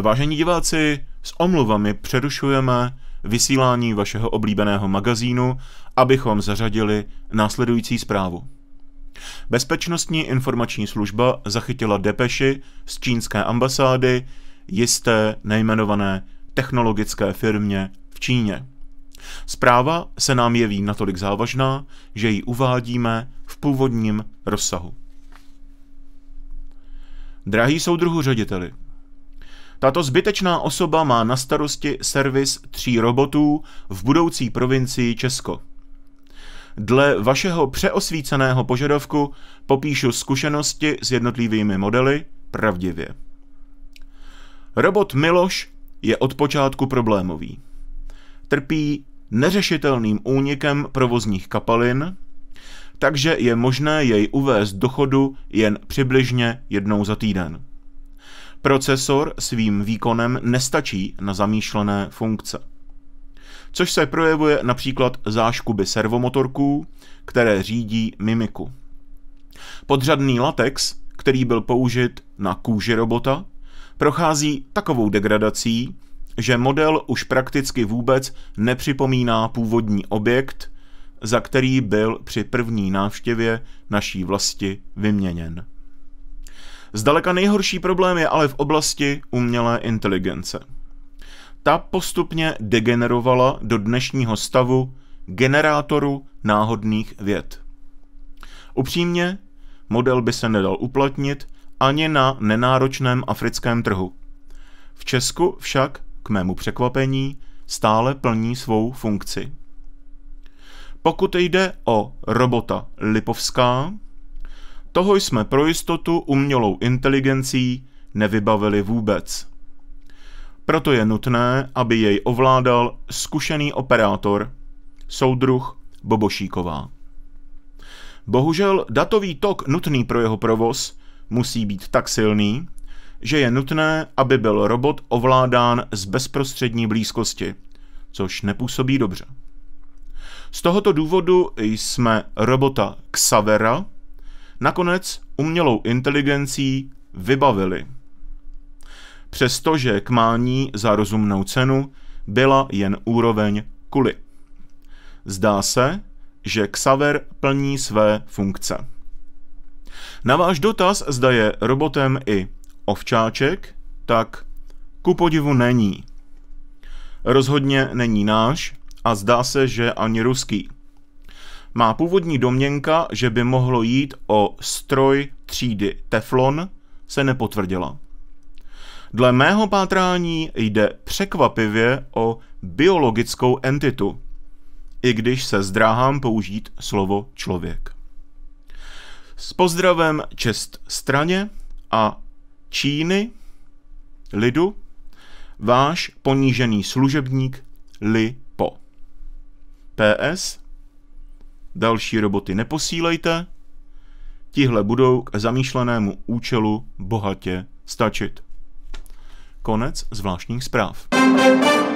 Vážení diváci, s omluvami přerušujeme vysílání vašeho oblíbeného magazínu, abychom zařadili následující zprávu. Bezpečnostní informační služba zachytila depeši z čínské ambasády jisté nejmenované technologické firmě v Číně. Zpráva se nám jeví natolik závažná, že ji uvádíme v původním rozsahu. Drahý soudruhu řediteli, tato zbytečná osoba má na starosti servis tří robotů v budoucí provincii Česko. Dle vašeho přeosvíceného požadavku popíšu zkušenosti s jednotlivými modely pravdivě. Robot Miloš je od počátku problémový. Trpí neřešitelným únikem provozních kapalin, takže je možné jej uvést do chodu jen přibližně jednou za týden. Procesor svým výkonem nestačí na zamýšlené funkce. Což se projevuje například záškuby servomotorků, které řídí mimiku. Podřadný latex, který byl použit na kůži robota, prochází takovou degradací, že model už prakticky vůbec nepřipomíná původní objekt, za který byl při první návštěvě naší vlasti vyměněn. Zdaleka nejhorší problém je ale v oblasti umělé inteligence. Ta postupně degenerovala do dnešního stavu generátoru náhodných věd. Upřímně, model by se nedal uplatnit ani na nenáročném africkém trhu. V Česku však, k mému překvapení, stále plní svou funkci. Pokud jde o robota Lipovská, toho jsme pro jistotu umělou inteligencí nevybavili vůbec. Proto je nutné, aby jej ovládal zkušený operátor, soudruh Bobošíková. Bohužel datový tok nutný pro jeho provoz musí být tak silný, že je nutné, aby byl robot ovládán z bezprostřední blízkosti, což nepůsobí dobře. Z tohoto důvodu jsme robota Xavera, nakonec umělou inteligencí vybavili. Přestože k mání za rozumnou cenu byla jen úroveň kuly. Zdá se, že Xaver plní své funkce. Na váš dotaz, zda je robotem i ovčáček, tak ku podivu není. Rozhodně není náš a zdá se, že ani ruský má původní domněnka, že by mohlo jít o stroj třídy Teflon, se nepotvrdila. Dle mého pátrání jde překvapivě o biologickou entitu, i když se zdráhám použít slovo člověk. S pozdravem čest straně a Číny, lidu, váš ponížený služebník Li Po. PS další roboty neposílejte, tihle budou k zamýšlenému účelu bohatě stačit. Konec zvláštních zpráv.